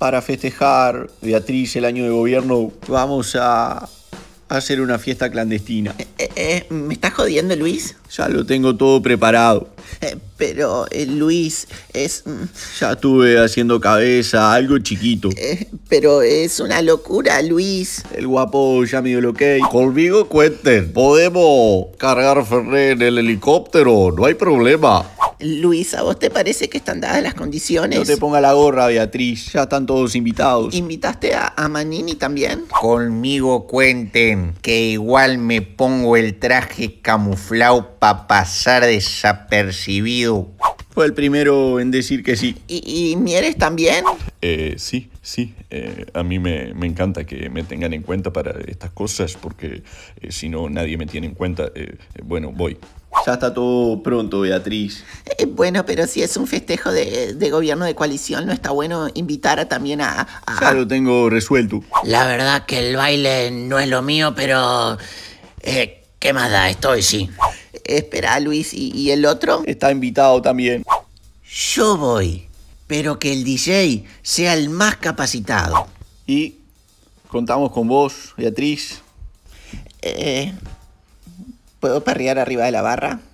para festejar, Beatriz, el año de gobierno, vamos a hacer una fiesta clandestina. Eh, eh, eh, ¿Me estás jodiendo, Luis? Ya lo tengo todo preparado. pero, Luis, es... Mm, ya estuve haciendo cabeza, algo chiquito. pero es una locura, Luis. El guapo ya me dio que Conmigo cuenten, podemos cargar Ferré en el helicóptero, no hay problema. Luis, ¿a vos te parece que están dadas las condiciones? No te ponga la gorra, Beatriz, ya están todos invitados. ¿Invitaste a, Manini también? Conmigo cuenten, que igual me pongo el traje camuflado para pasar desapercibido. Fue el primero en decir que sí. ¿Y, Mieres también? Eh, sí, sí. Eh, a mí me, encanta que me tengan en cuenta para estas cosas porque eh, si no nadie me tiene en cuenta. Eh, bueno, voy. Ya está todo pronto, Beatriz. Eh, bueno, pero si es un festejo de, gobierno de coalición, no está bueno invitar a, también a, Ya lo tengo resuelto. La verdad que el baile no es lo mío, pero... Eh, ¿Qué más da? Estoy, sí. Espera, Luis, ¿y, ¿y el otro? Está invitado también. Yo voy, pero que el DJ sea el más capacitado. Y contamos con vos, Beatriz. Eh, ¿Puedo perrear arriba de la barra?